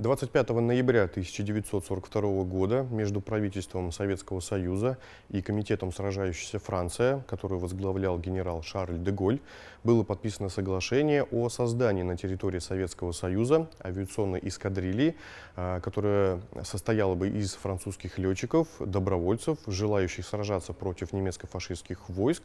25 ноября 1942 года между правительством Советского Союза и комитетом сражающейся Франция», который возглавлял генерал Шарль де Голь, было подписано соглашение о создании на территории Советского Союза авиационной эскадрильи, а, которая состояла бы из французских летчиков, добровольцев, желающих сражаться против немецко-фашистских войск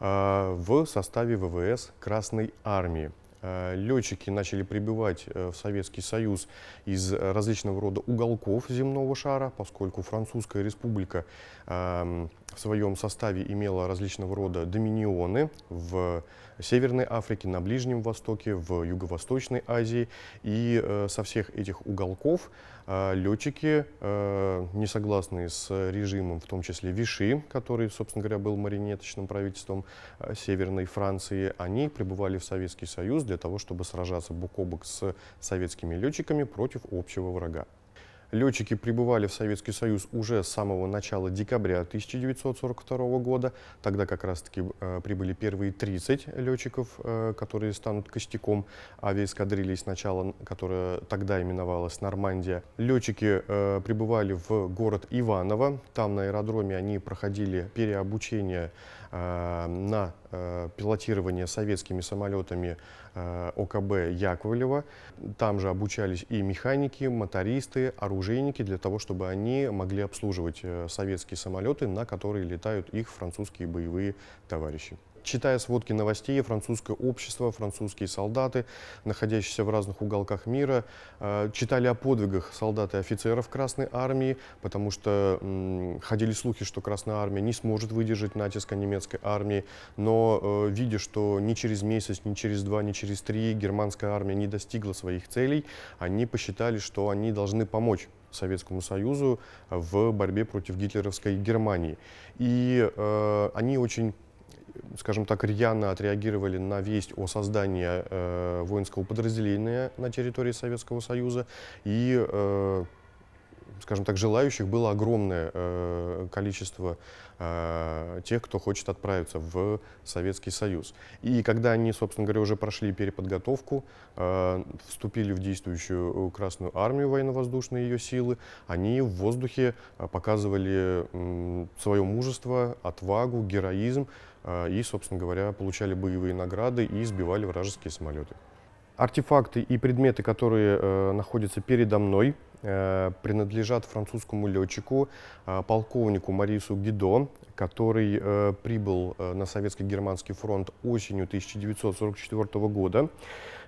а, в составе ВВС Красной Армии. Э, летчики начали прибывать э, в Советский Союз из различного рода уголков земного шара, поскольку Французская республика эм, в своем составе имела различного рода доминионы в Северной Африке, на Ближнем Востоке, в Юго-Восточной Азии. И э, со всех этих уголков э, летчики, э, не согласные с режимом, в том числе Виши, который, собственно говоря, был маринеточным правительством э, Северной Франции, они прибывали в Советский Союз для того, чтобы сражаться бок о бок с советскими летчиками против общего врага. Летчики прибывали в Советский Союз уже с самого начала декабря 1942 года. Тогда как раз-таки э, прибыли первые 30 летчиков, э, которые станут костяком авиаэскадрильи сначала, которая тогда именовалась Нормандия. Летчики э, прибывали в город Иваново. Там на аэродроме они проходили переобучение на пилотирование советскими самолетами ОКБ Яковлева. Там же обучались и механики, мотористы, оружие оружейники для того, чтобы они могли обслуживать э, советские самолеты, на которые летают их французские боевые товарищи. Читая сводки новостей, французское общество, французские солдаты, находящиеся в разных уголках мира, э, читали о подвигах солдат и офицеров Красной Армии, потому что ходили слухи, что Красная Армия не сможет выдержать натиска немецкой армии, но э, видя, что ни через месяц, ни через два, ни через три германская армия не достигла своих целей, они посчитали, что они должны помочь Советскому Союзу в борьбе против гитлеровской Германии. И э, они очень скажем так, рьяно отреагировали на весть о создании э, воинского подразделения на территории Советского Союза и э, скажем так, желающих было огромное э, количество э, тех, кто хочет отправиться в Советский Союз. И когда они, собственно говоря, уже прошли переподготовку, э, вступили в действующую Красную Армию, военно-воздушные ее силы, они в воздухе показывали свое мужество, отвагу, героизм и, собственно говоря, получали боевые награды и сбивали вражеские самолеты. Артефакты и предметы, которые э, находятся передо мной, Э, принадлежат французскому летчику, э, полковнику Марису Гидо, который э, прибыл на советско-германский фронт осенью 1944 года.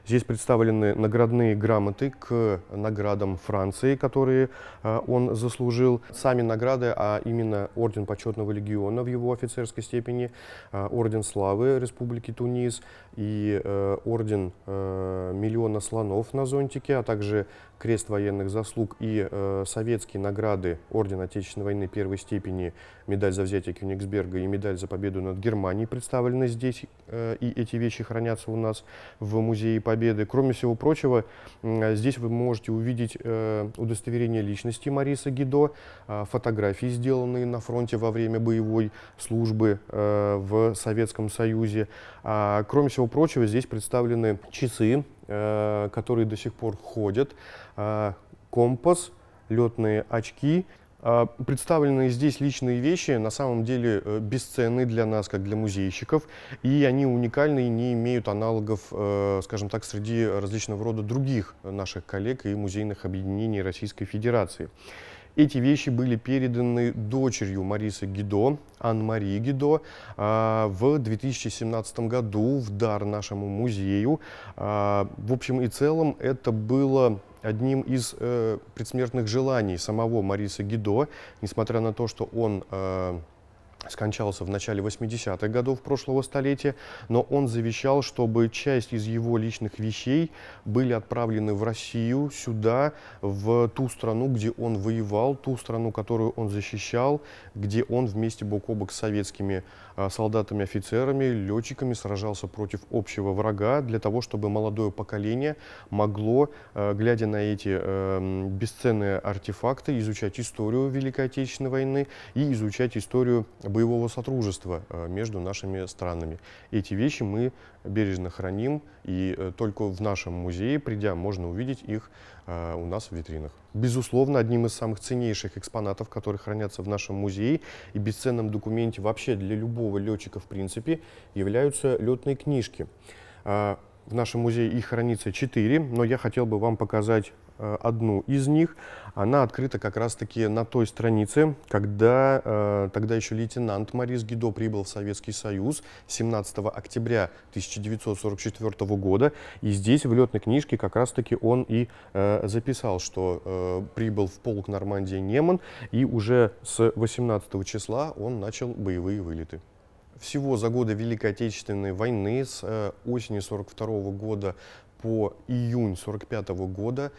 Здесь представлены наградные грамоты к наградам Франции, которые э, он заслужил. Сами награды, а именно Орден Почетного Легиона в его офицерской степени, э, Орден Славы Республики Тунис и э, Орден Миллиона Слонов на зонтике, а также Крест военных заслуг и советские награды Орден Отечественной войны первой степени, медаль за взятие Кёнигсберга и медаль за победу над Германией представлены здесь, и эти вещи хранятся у нас в музее Победы. Кроме всего прочего, здесь вы можете увидеть э, удостоверение личности Мариса Гидо, а, фотографии, сделанные на фронте во время боевой службы э, в Советском Союзе. А, кроме всего прочего, здесь представлены часы, э, которые до сих пор ходят, а, компас, летные очки, а, представленные здесь личные вещи на самом деле э, бесценны для нас, как для музейщиков, и они уникальны и не имеют аналогов, э, скажем так, среди различного рода других наших коллег и музейных объединений Российской Федерации. Эти вещи были переданы дочерью Марисы Гидо, Ан марии Гидо, а, в 2017 году в дар нашему музею. А, в общем и целом это было одним из э, предсмертных желаний самого Мариса Гидо, несмотря на то, что он э, скончался в начале 80-х годов прошлого столетия, но он завещал, чтобы часть из его личных вещей были отправлены в Россию, сюда, в ту страну, где он воевал, ту страну, которую он защищал, где он вместе бок о бок с советскими а, солдатами, офицерами, летчиками сражался против общего врага для того, чтобы молодое поколение могло, а, глядя на эти а, бесценные артефакты, изучать историю Великой Отечественной войны и изучать историю боевого сотрудничества э, между нашими странами. Эти вещи мы бережно храним, и э, только в нашем музее, придя, можно увидеть их э, у нас в витринах. Безусловно, одним из самых ценнейших экспонатов, которые хранятся в нашем музее и бесценном документе вообще для любого летчика в принципе, являются летные книжки. А, в нашем музее их хранится 4, но я хотел бы вам показать Э, одну из них. Она открыта как раз-таки на той странице, когда э, тогда еще лейтенант Морис Гидо прибыл в Советский Союз 17 октября 1944 года. И здесь в летной книжке как раз-таки он и э, записал, что э, прибыл в полк Нормандии Неман, и уже с 18 числа он начал боевые вылеты всего за годы Великой Отечественной войны с э, осени 42 года по июнь 45 года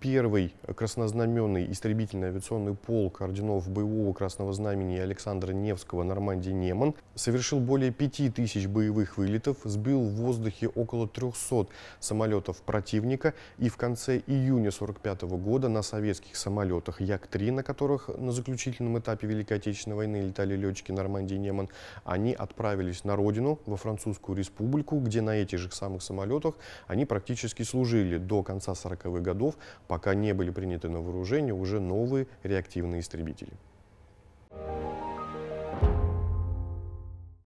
первый краснознаменный истребительный авиационный полк орденов боевого красного знамени Александра Невского Нормандии Неман совершил более 5000 боевых вылетов, сбил в воздухе около 300 самолетов противника и в конце июня 1945 года на советских самолетах Як-3, на которых на заключительном этапе Великой Отечественной войны летали летчики Нормандии Неман, они отправились на родину, во Французскую республику, где на этих же самых самолетах они практически служили до конца 40-х годов, пока пока не были приняты на вооружение уже новые реактивные истребители.